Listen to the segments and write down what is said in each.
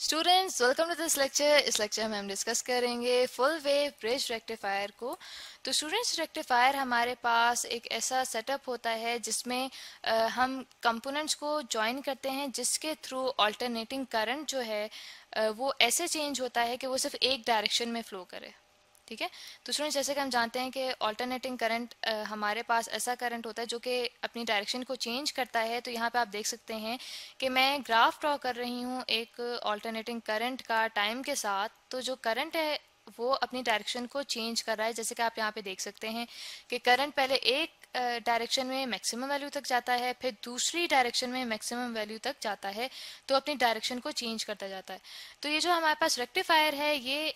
students welcome to this lecture इस lecture में हम डिस्कस करेंगे फुल वेव ब्रिज रेक्टिफायर को तो स्टूडेंट्स रेक्टिफायर हमारे पास एक ऐसा सेटअप होता है जिसमें आ, हम कंपोनेंट्स को ज्वाइन करते हैं जिसके थ्रू अल्टरनेटिंग करंट जो है आ, वो ऐसे चेंज होता है कि वो सिर्फ एक डायरेक्शन में फ्लो करे ठीक है तो स्टूडेंट जैसे कि हम जानते हैं कि ऑल्टरनेटिंग करंट हमारे पास ऐसा करंट होता है जो कि अपनी डायरेक्शन को चेंज करता है तो यहाँ पे आप देख सकते हैं कि मैं ग्राफ ड्रॉ कर रही हूँ एक ऑल्टरनेटिंग करंट का टाइम के साथ तो जो करंट है वो अपनी डायरेक्शन को चेंज कर रहा है जैसे कि आप यहाँ पे देख सकते हैं कि करंट पहले एक डायरेक्शन में मैक्सिमम वैल्यू तक जाता है फिर दूसरी डायरेक्शन में मैक्सिमम वैल्यू तक जाता है तो अपनी डायरेक्शन को चेंज करता जाता है तो ये जो हमारे पास रेक्टिफायर है ये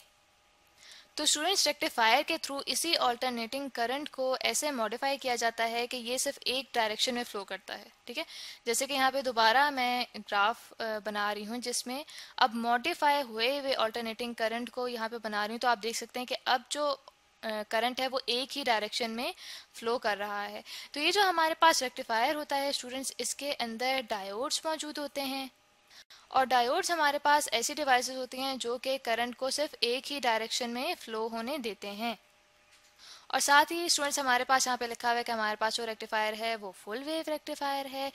तो स्टूडेंट्स रेक्टिफायर के थ्रू इसी ऑल्टरनेटिंग करंट को ऐसे मॉडिफाई किया जाता है कि ये सिर्फ एक डायरेक्शन में फ्लो करता है ठीक है जैसे कि यहाँ पे दोबारा मैं ग्राफ बना रही हूँ जिसमें अब मॉडिफाई हुए हुए ऑल्टरनेटिंग करंट को यहाँ पे बना रही हूँ तो आप देख सकते हैं कि अब जो करंट है वो एक ही डायरेक्शन में फ्लो कर रहा है तो ये जो हमारे पास रेक्टिफायर होता है स्टूडेंट्स इसके अंदर डायोड्स मौजूद होते हैं और डायोड्स हमारे पास ऐसी डिवाइसेस होती हैं जो कि करंट को सिर्फ एक ही डायरेक्शन में फ्लो होने देते हैं और साथ ही स्टूडेंट्स हमारे पास यहाँ पे लिखा हुआ है कि हमारे पास जो रेक्टिफायर है वो फुल वेव रेक्टिफायर है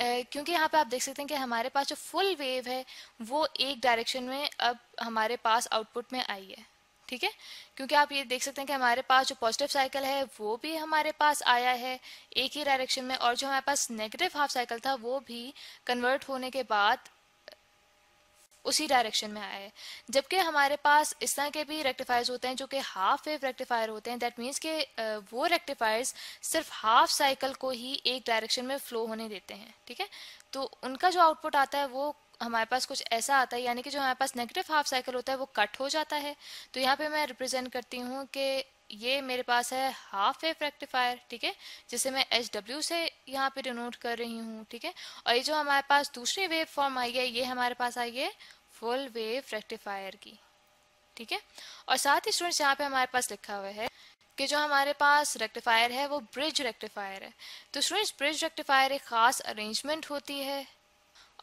ए, क्योंकि यहाँ पे आप देख सकते हैं कि हमारे पास जो फुल वेव है वो एक डायरेक्शन में अब हमारे पास आउटपुट में आई है ठीक है क्योंकि आप ये देख सकते हैं कि हमारे पास जो पॉजिटिव साइकिल है वो भी हमारे पास आया है एक ही डायरेक्शन में और जो हमारे पास नेगेटिव हाफ साइकिल था वो भी कन्वर्ट होने के बाद उसी डायरेक्शन में आया है जबकि हमारे पास इस तरह के भी रेक्टिफायर्स होते हैं जो कि हाफ वेव रेक्टिफायर होते हैं दैट मीन्स के वो रेक्टिफायर्स सिर्फ हाफ साइकिल को ही एक डायरेक्शन में फ्लो होने देते हैं ठीक है तो उनका जो आउटपुट आता है वो हमारे पास कुछ ऐसा आता है यानी कि जो हमारे पास नेगेटिव हाफ साइकिल होता है वो कट हो जाता है तो यहाँ पे मैं रिप्रेजेंट करती हूँ कि ये मेरे पास है हाफ वेव रेक्टिफायर ठीक है जिसे मैं एच डब्ल्यू से यहाँ पे डिनोट कर रही हूँ ठीक है और ये जो हमारे पास दूसरी वेव फॉर्म आई है ये हमारे पास आई है फुल वेव रेक्टिफायर की ठीक है और साथ ही स्टूडेंट्स यहाँ पे हमारे पास लिखा हुआ है कि जो हमारे पास रेक्टिफायर है वो ब्रिज रेक्टिफायर है तो स्टूडेंट्स ब्रिज रेक्टिफायर एक खास अरेंजमेंट होती है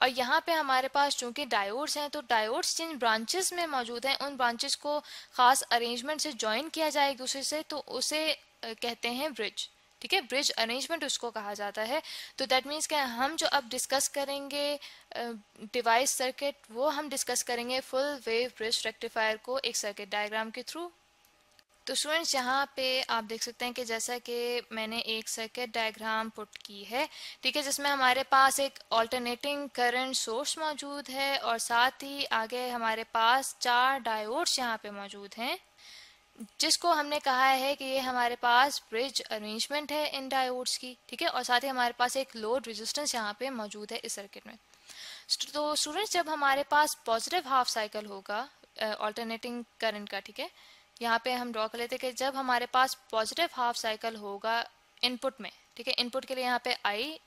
और यहाँ पे हमारे पास चूंकि डायोड्स हैं तो डायोड्स जिन ब्रांचेस में मौजूद हैं उन ब्रांचेस को ख़ास अरेंजमेंट से ज्वाइन किया जाए एक दूसरे से तो उसे कहते हैं ब्रिज ठीक है ब्रिज अरेंजमेंट उसको कहा जाता है तो दैट मीन्स क्या हम जो अब डिस्कस करेंगे डिवाइस सर्किट वो हम डिस्कस करेंगे फुल वेव ब्रिज रेक्टिफायर को एक सर्किट डायग्राम के थ्रू तो स्टूडेंट्स यहाँ पे आप देख सकते हैं कि जैसा कि मैंने एक सर्किट डायग्राम पुट की है ठीक है जिसमें हमारे पास एक ऑल्टरनेटिंग करंट सोर्स मौजूद है और साथ ही आगे हमारे पास चार डायोड्स यहाँ पे मौजूद हैं जिसको हमने कहा है कि ये हमारे पास ब्रिज अरेंजमेंट है इन डायोड्स की ठीक है और साथ ही हमारे पास एक लोड रेजिस्टेंस यहाँ पे मौजूद है इस सर्किट में तो स्टूडेंट्स जब हमारे पास पॉजिटिव हाफ साइकिल होगा ऑल्टरनेटिंग करंट का ठीक है यहाँ पे हम ड्रॉ कर लेते कि जब हमारे पास पॉजिटिव हाफ साइकिल होगा इनपुट में ठीक है इनपुट के लिए यहाँ पे आई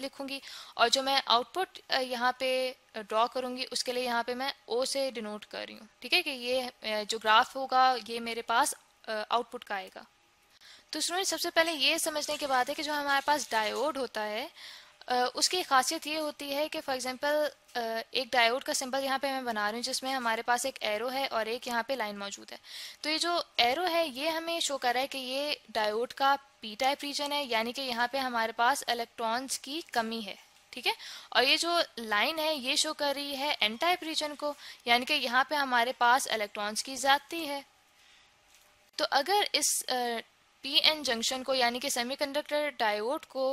लिखूंगी और जो मैं आउटपुट यहाँ पे ड्रॉ करूंगी उसके लिए यहाँ पे मैं ओ से डिनोट कर रही हूँ ठीक है कि ये जो ग्राफ होगा ये मेरे पास आउटपुट का आएगा तो स्टूडेंट सबसे पहले ये समझने के बाद है कि जो हमारे पास डायोड होता है उसकी खासियत ये होती है कि फॉर एग्जांपल एक डायोड का सिंबल यहाँ पे मैं बना रही हूँ जिसमें हमारे पास एक एरो है और एक यहाँ पे लाइन मौजूद है तो ये जो एरो है ये हमें शो कर रहा है कि ये डायोड का पी टाइप रीजन है यानी कि यहाँ पे हमारे पास इलेक्ट्रॉन्स की कमी है ठीक है और ये जो लाइन है ये शो कर रही है एन टाइप रीजन को यानी कि यहाँ पे हमारे पास इलेक्ट्रॉन्स की ज्यादती है तो अगर इस पीएन जंक्शन को यानी कि सेमीकंडक्टर डायोड को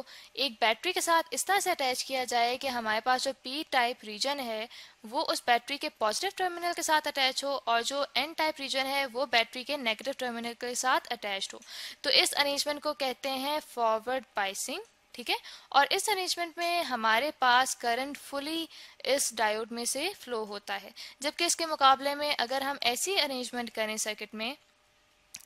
एक बैटरी के साथ इस तरह से अटैच किया जाए कि हमारे पास जो पी टाइप रीजन है वो उस बैटरी के पॉजिटिव टर्मिनल के साथ अटैच हो और जो एन टाइप रीजन है वो बैटरी के नेगेटिव टर्मिनल के साथ अटैच हो तो इस अरेंजमेंट को कहते हैं फॉरवर्ड बाइसिंग ठीक है और इस अरेंजमेंट में हमारे पास करंट फुली इस डायोड में से फ्लो होता है जबकि इसके मुकाबले में अगर हम ऐसी अरेंजमेंट करें सर्किट में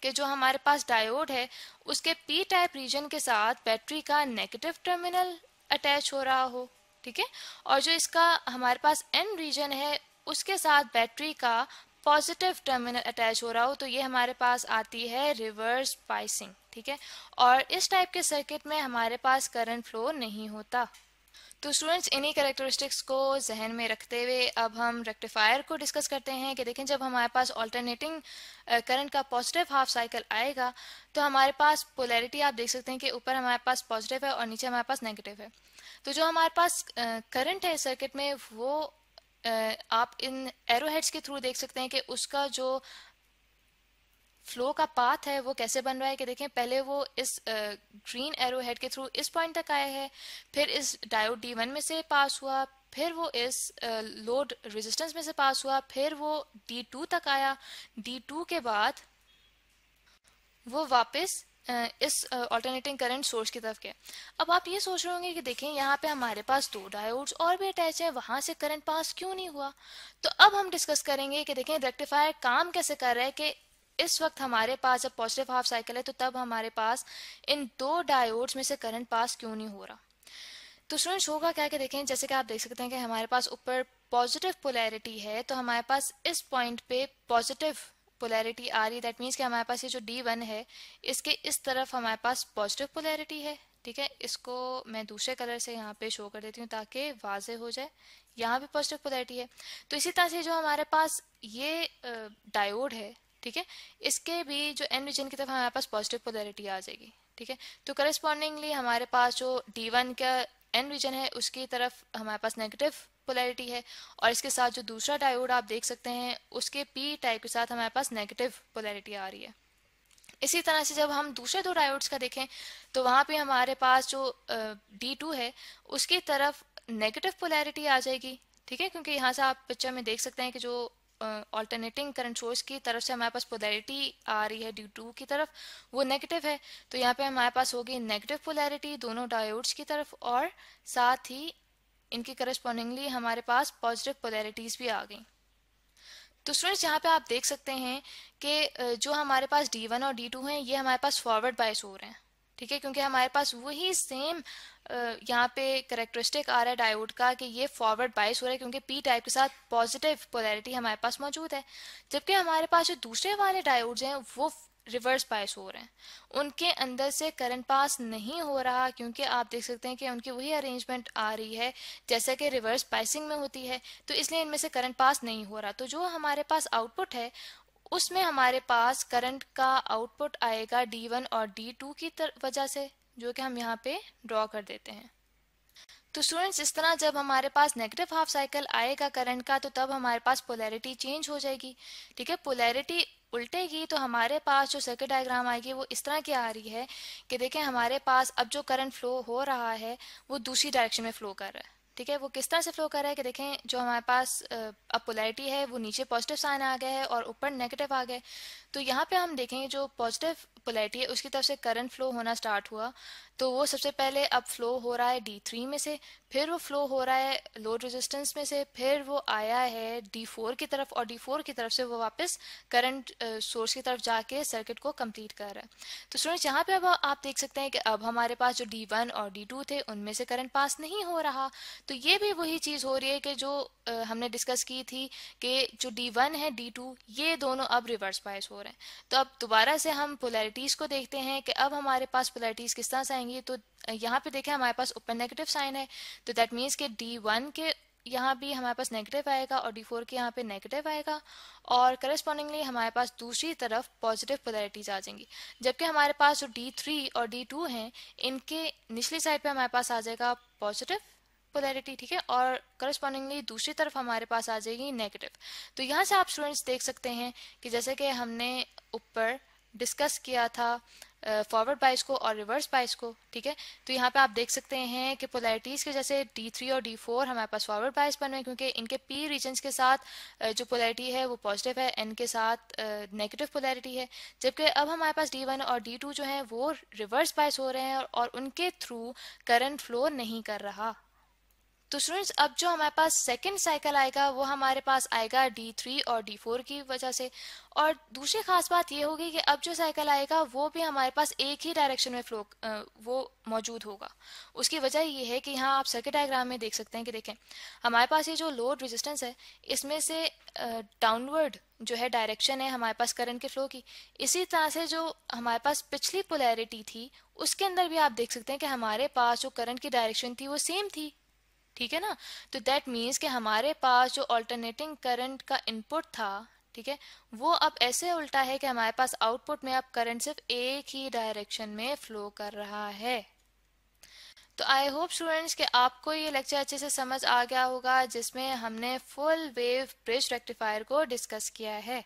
कि जो हमारे पास डायोड है उसके पी टाइप रीजन के साथ बैटरी का नेगेटिव टर्मिनल अटैच हो रहा हो ठीक है और जो इसका हमारे पास एन रीजन है उसके साथ बैटरी का पॉजिटिव टर्मिनल अटैच हो रहा हो तो ये हमारे पास आती है रिवर्स पाइसिंग ठीक है और इस टाइप के सर्किट में हमारे पास करंट फ्लो नहीं होता तो स्टूडेंट्स इन्हीं करेक्टरिस्टिक्स को जहन में रखते हुए अब हम रेक्टिफायर को डिस्कस करते हैं कि देखें जब हमारे पास ऑल्टरनेटिंग करंट का पॉजिटिव हाफ साइकिल आएगा तो हमारे पास पोलैरिटी आप देख सकते हैं कि ऊपर हमारे पास पॉजिटिव है और नीचे हमारे पास नेगेटिव है तो जो हमारे पास करंट है सर्किट में वो आप इन एरो हेड्स के थ्रू देख सकते हैं कि उसका जो फ्लो का पाथ है वो कैसे बन रहा है कि देखें पहले वो इस ग्रीन एरो हेड के थ्रू इस पॉइंट तक आया है फिर इस डायोड डी वन में से पास हुआ फिर वो इस लोड रेजिस्टेंस में से पास हुआ फिर वो डी टू तक आया डी टू के बाद वो वापस इस ऑल्टरनेटिंग करंट सोर्स की तरफ गया अब आप ये सोच रहे होंगे कि देखें यहाँ पे हमारे पास दो डायोड्स और भी अटैच हैं वहाँ से करंट पास क्यों नहीं हुआ तो अब हम डिस्कस करेंगे कि देखें रेक्टिफायर काम कैसे कर रहा है कि इस वक्त हमारे पास जब पॉजिटिव हाफ साइकिल है तो तब हमारे पास इन दो डायोड्स में से करंट पास क्यों नहीं हो रहा तो स्टूडेंट्स होगा क्या कि देखें जैसे कि आप देख सकते हैं कि हमारे पास ऊपर पॉजिटिव पोलैरिटी है तो हमारे पास इस पॉइंट पे पॉजिटिव पोलैरिटी आ रही है दैट मीन्स कि हमारे पास ये जो डी वन है इसके इस तरफ हमारे पास पॉजिटिव पोलैरिटी है ठीक है इसको मैं दूसरे कलर से यहाँ पे शो कर देती हूँ ताकि वाजे हो जाए यहाँ भी पॉजिटिव पोलैरिटी है तो इसी तरह से जो हमारे पास ये डायोड है ठीक है इसके भी जो एन रीजन की तरफ हमारे पास पॉजिटिव पोलैरिटी आ जाएगी ठीक है तो करस्पॉन्डिंगली हमारे पास जो डी वन का एन रीजन है उसकी तरफ हमारे पास नेगेटिव पोलैरिटी है और इसके साथ जो दूसरा डायोड आप देख सकते हैं उसके पी टाइप के साथ हमारे पास नेगेटिव पोलैरिटी आ रही है इसी तरह से जब हम दूसरे दो डायोड्स का देखें तो वहाँ पे हमारे पास जो डी टू है उसकी तरफ नेगेटिव पोलैरिटी आ जाएगी ठीक है क्योंकि यहाँ से आप पिक्चर में देख सकते हैं कि जो ऑल्टरनेटिंग करंट सोर्स की तरफ से हमारे पास पोलैरिटी आ रही है ड्यू टू की तरफ वो नेगेटिव है तो यहाँ पे हमारे पास होगी नेगेटिव पोलैरिटी दोनों डायोड्स की तरफ और साथ ही इनकी करस्पॉन्डिंगली हमारे पास पॉजिटिव पोलैरिटीज़ भी आ गई तो स्टूडेंट्स यहाँ पे आप देख सकते हैं कि जो हमारे पास D1 और D2 हैं ये हमारे पास फॉरवर्ड बायस हो रहे हैं ठीक है क्योंकि हमारे पास वही सेम यहाँ पे करेक्टरिस्टिक आ रहा है डायोड का कि ये फॉरवर्ड बाइस हो रहा है क्योंकि पी टाइप के साथ पॉजिटिव पोलैरिटी हमारे पास मौजूद है जबकि हमारे पास जो दूसरे वाले डायोड हैं वो रिवर्स बायस हो रहे हैं उनके अंदर से करंट पास नहीं हो रहा क्योंकि आप देख सकते हैं कि उनकी वही अरेंजमेंट आ रही है जैसा कि रिवर्स बायसिंग में होती है तो इसलिए इनमें से करंट पास नहीं हो रहा तो जो हमारे पास आउटपुट है उसमें हमारे पास करंट का आउटपुट आएगा D1 और D2 की वजह से जो कि हम यहाँ पे ड्रॉ कर देते हैं तो स्टूडेंट्स इस तरह जब हमारे पास नेगेटिव हाफ साइकिल आएगा करंट का तो तब हमारे पास पोलैरिटी चेंज हो जाएगी ठीक है पोलैरिटी उल्टेगी तो हमारे पास जो सर्किट डायग्राम आएगी वो इस तरह की आ रही है कि देखें हमारे पास अब जो करंट फ्लो हो रहा है वो दूसरी डायरेक्शन में फ्लो कर रहा है ठीक है वो किस तरह से फ्लो कर रहा है कि देखें जो हमारे पास अब पोलैरिटी है वो नीचे पॉजिटिव साइन आ गया है और ऊपर नेगेटिव आ गया है तो यहाँ पे हम देखेंगे जो पॉजिटिव पोलैरिटी है उसकी तरफ से करंट फ्लो होना स्टार्ट हुआ तो वो सबसे पहले अब फ्लो हो रहा है डी थ्री में से फिर वो फ्लो हो रहा है लोड रेजिस्टेंस में से फिर वो आया है डी फोर की तरफ और डी फोर की तरफ से वो वापस करंट सोर्स की तरफ जाके सर्किट को कंप्लीट कर रहा है तो स्टूडेंट्स यहाँ पे अब आप देख सकते हैं कि अब हमारे पास जो डी वन और डी टू थे उनमें से करंट पास नहीं हो रहा तो ये भी वही चीज़ हो रही है कि जो हमने डिस्कस की थी कि जो डी वन है डी टू ये दोनों अब रिवर्स बायस हो रहे हैं तो अब दोबारा से हम पोलैरिटी पोलैरिटीज़ को देखते हैं कि अब हमारे पास पोलैरिटीज़ किस तरह से आएंगी तो यहाँ पे देखें हमारे पास ओपन नेगेटिव साइन है तो दैट मीन्स के डी वन के यहाँ भी हमारे पास नेगेटिव आएगा और डी फोर के यहाँ पे नेगेटिव आएगा और करस्पॉन्डिंगली हमारे पास दूसरी तरफ पॉजिटिव पोलैरिटीज आ जाएंगी जबकि हमारे पास जो डी थ्री और डी टू हैं इनके निचली साइड पर हमारे पास आ जाएगा पॉजिटिव पोलैरिटी ठीक है और करस्पॉन्डिंगली दूसरी तरफ हमारे पास आ जाएगी नेगेटिव तो यहाँ से आप स्टूडेंट्स देख सकते हैं कि जैसे कि हमने ऊपर डिस्कस किया था फॉरवर्ड बाइस को और रिवर्स बाइस को ठीक है तो यहाँ पे आप देख सकते हैं कि पोलैरिटीज़ के जैसे D3 और D4 हमारे पास फॉरवर्ड बाइस रहे हुए क्योंकि इनके पी रीजन के साथ जो पोलैरिटी है वो पॉजिटिव है एन के साथ नेगेटिव पोलैरिटी है जबकि अब हमारे पास D1 और D2 जो हैं वो रिवर्स बाइस हो रहे हैं और उनके थ्रू करंट फ्लो नहीं कर रहा तो स्टूडेंट्स अब जो हमारे पास सेकेंड साइकिल आएगा वो हमारे पास आएगा D3 और D4 की वजह से और दूसरी खास बात ये होगी कि अब जो साइकिल आएगा वो भी हमारे पास एक ही डायरेक्शन में फ्लो वो मौजूद होगा उसकी वजह ये है कि यहाँ आप सर्किट डायग्राम में देख सकते हैं कि देखें हमारे पास ये जो लोड रेजिस्टेंस है इसमें से डाउनवर्ड जो है डायरेक्शन है हमारे पास करंट के फ्लो की इसी तरह से जो हमारे पास पिछली पोलैरिटी थी उसके अंदर भी आप देख सकते हैं कि हमारे पास जो करंट की डायरेक्शन थी वो सेम थी ठीक है ना तो दैट मीन्स कि हमारे पास जो ऑल्टरनेटिंग करंट का इनपुट था ठीक है वो अब ऐसे उल्टा है कि हमारे पास आउटपुट में अब करंट सिर्फ एक ही डायरेक्शन में फ्लो कर रहा है तो आई होप स्टूडेंट्स कि आपको ये लेक्चर अच्छे से समझ आ गया होगा जिसमें हमने फुल वेव ब्रिज रेक्टिफायर को डिस्कस किया है